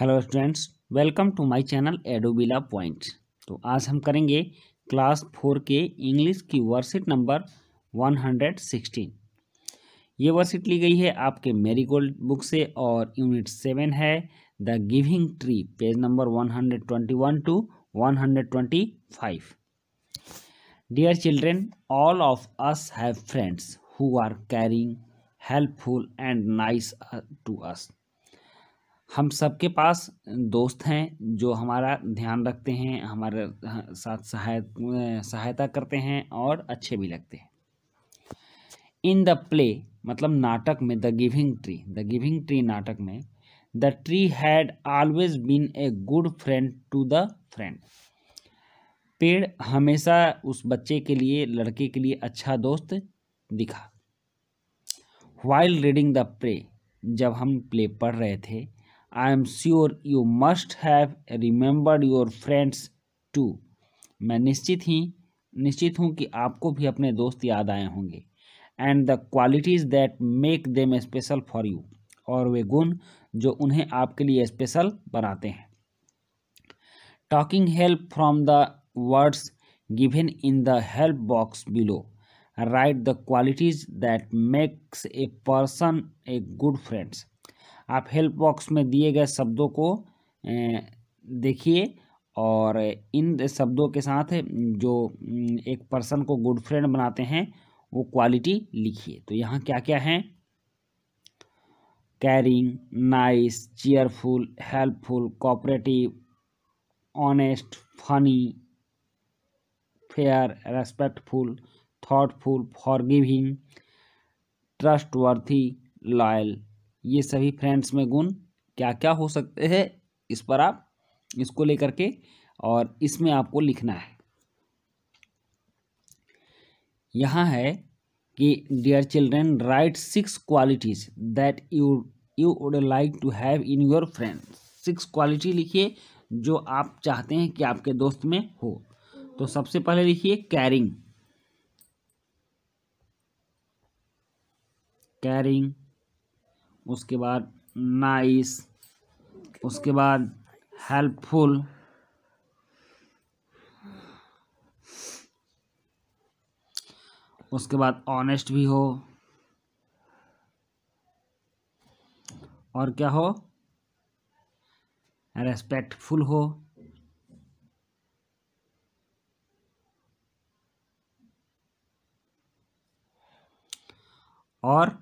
hello students welcome to my channel एडोबिला point तो आज हम करेंगे क्लास फोर के इंग्लिश की worksheet number one hundred sixteen ये वर्कशीट ली गई है आपके मेरी गोल्ड बुक से और यूनिट सेवन है the giving tree page number one hundred twenty one to one hundred twenty five dear children all of us have friends who are caring helpful and nice to us हम सबके पास दोस्त हैं जो हमारा ध्यान रखते हैं हमारे साथ सहाय सहायता करते हैं और अच्छे भी लगते हैं इन द प्ले मतलब नाटक में the giving tree the giving tree नाटक में the tree had always been a good friend to the friend पेड़ हमेशा उस बच्चे के लिए लड़के के लिए अच्छा दोस्त दिखा वाइल रीडिंग द प्ले जब हम प्ले पढ़ रहे थे I am sure you must have remembered your friends too मैं निश्चित ही निश्चित हूँ कि आपको भी अपने दोस्त याद आए होंगे and the qualities that make them special for you और वे गुण जो उन्हें आपके लिए स्पेशल बनाते हैं talking help from the words given in the help box below write the qualities that makes a person a good friends आप हेल्प बॉक्स में दिए गए शब्दों को देखिए और इन शब्दों के साथ जो एक पर्सन को गुड फ्रेंड बनाते हैं वो क्वालिटी लिखिए तो यहाँ क्या क्या है caring nice cheerful helpful cooperative honest funny fair respectful thoughtful forgiving trustworthy loyal ये सभी फ्रेंड्स में गुण क्या क्या हो सकते हैं इस पर आप इसको लेकर के और इसमें आपको लिखना है यहाँ है कि dear children write six qualities that you you would like to have in your friend six quality लिखिए जो आप चाहते हैं कि आपके दोस्त में हो तो सबसे पहले लिखिए कैरिंग कैरिंग उसके बाद नाइस उसके बाद हेल्पफुल उसके बाद ऑनेस्ट भी हो और क्या हो रेस्पेक्टफुल हो और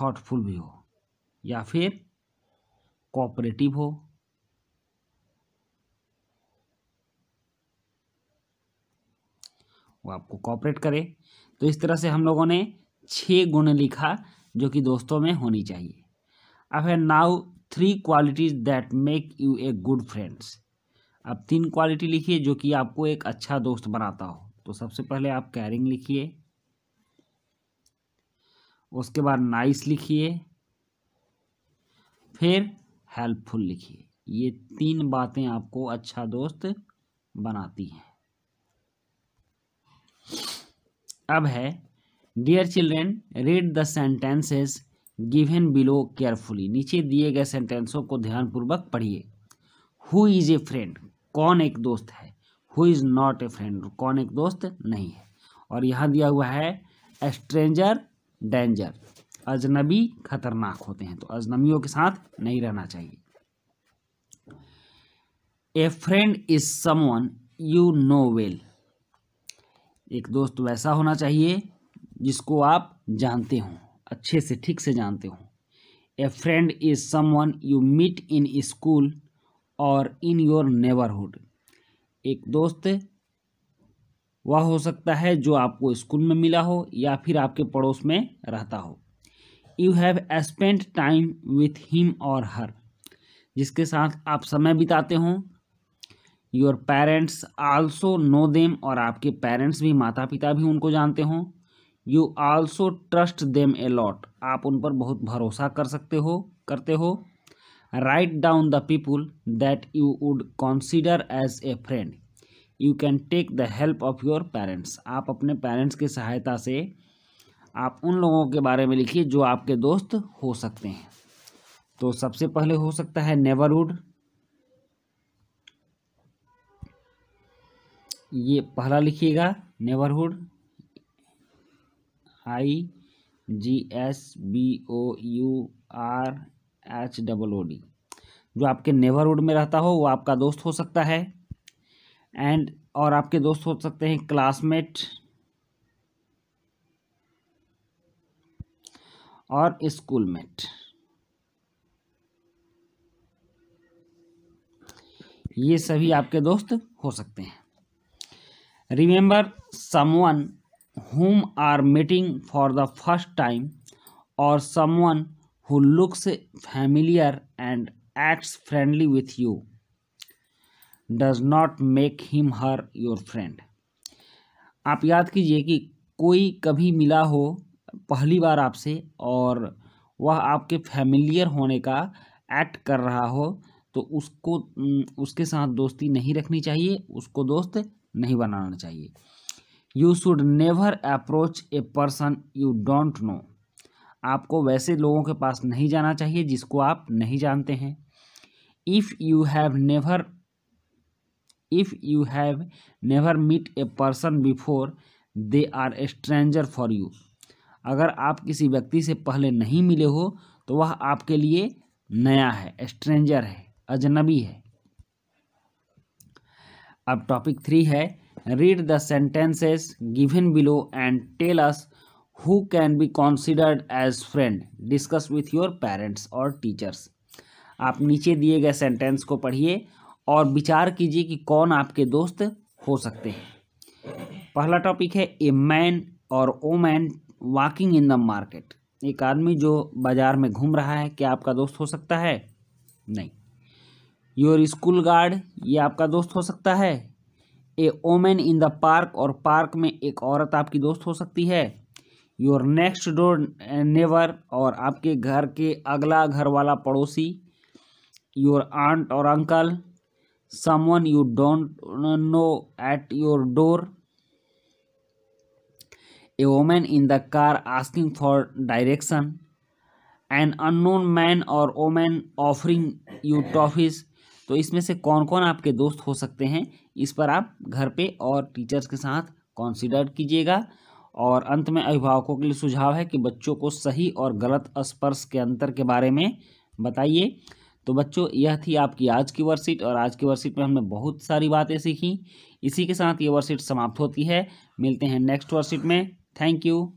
थॉटफुल भी हो या फिर कोऑपरेटिव हो वो आपको कॉपरेट करे तो इस तरह से हम लोगों ने छः गुण लिखा जो कि दोस्तों में होनी चाहिए अब है now three qualities that make you a good friends अब तीन क्वालिटी लिखिए जो कि आपको एक अच्छा दोस्त बनाता हो तो सबसे पहले आप कैरिंग लिखिए उसके बाद नाइस लिखिए फिर हेल्पफुल लिखिए ये तीन बातें आपको अच्छा दोस्त बनाती हैं अब है dear children read the sentences given below carefully नीचे दिए गए सेंटेंसों को ध्यानपूर्वक पढ़िए हु इज़ ए फ्रेंड कौन एक दोस्त है who is not a friend कौन एक दोस्त नहीं है और यहाँ दिया हुआ है स्ट्रेंजर डेंजर अजनबी खतरनाक होते हैं तो अजनबियों के साथ नहीं रहना चाहिए a friend is someone you know well एक दोस्त वैसा होना चाहिए जिसको आप जानते हो अच्छे से ठीक से जानते हो a friend is someone you meet in school और इन योर नेबरहुड एक दोस्त वह हो सकता है जो आपको स्कूल में मिला हो या फिर आपके पड़ोस में रहता हो you have spend time with him or her जिसके साथ आप समय बिताते हों your parents also know them और आपके पेरेंट्स भी माता पिता भी उनको जानते हों you also trust them a lot आप उन पर बहुत भरोसा कर सकते हो करते हो write down the people that you would consider as a friend you can take the help of your parents आप अपने पेरेंट्स की सहायता से आप उन लोगों के बारे में लिखिए जो आपके दोस्त हो सकते हैं तो सबसे पहले हो सकता है नेबरवुड ये पहला लिखिएगा neighbourhood I G S B O U R H double O D जो आपके नेबरहुड में रहता हो वो आपका दोस्त हो सकता है एंड और आपके दोस्त हो सकते हैं क्लासमेट और स्कूलमेट ये सभी आपके दोस्त हो सकते हैं remember someone whom are meeting for the first time और someone who looks familiar and acts friendly with you does not make him her your friend आप याद कीजिए कि कोई कभी मिला हो पहली बार आपसे और वह आपके फैमिलियर होने का एक्ट कर रहा हो तो उसको उसके साथ दोस्ती नहीं रखनी चाहिए उसको दोस्त नहीं बनाना चाहिए you should never approach a person you don't know आपको वैसे लोगों के पास नहीं जाना चाहिए जिसको आप नहीं जानते हैं if you have never if you have never meet a person before they are a stranger for you अगर आप किसी व्यक्ति से पहले नहीं मिले हो तो वह आपके लिए नया है स्ट्रेंजर है अजनबी है अब टॉपिक थ्री है read the sentences given below and tell us who can be considered as friend discuss with your parents और टीचर्स आप नीचे दिए गए सेंटेंस को पढ़िए और विचार कीजिए कि कौन आपके दोस्त हो सकते हैं पहला टॉपिक है a man or woman walking in the market एक आदमी जो बाज़ार में घूम रहा है क्या आपका दोस्त हो सकता है नहीं योर स्कूल गार्ड ये आपका दोस्त हो सकता है a woman in the park और पार्क में एक औरत आपकी दोस्त हो सकती है योर नेक्स्ट डोर नेवर और आपके घर के अगला घर वाला पड़ोसी your aunt or uncle someone you don't know at your door a woman in the car asking for direction an unknown man or woman offering you toffees तो इसमें से कौन कौन आपके दोस्त हो सकते हैं इस पर आप घर पे और टीचर्स के साथ कॉन्सिडर कीजिएगा और अंत में अभिभावकों के लिए सुझाव है कि बच्चों को सही और गलत स्पर्श के अंतर के बारे में बताइए तो बच्चों यह थी आपकी आज की वर्कशीट और आज की वर्कशीट में हमने बहुत सारी बातें सीखी इसी के साथ ये वर्कशीट समाप्त होती है मिलते हैं नेक्स्ट वर्कशीट में थैंक यू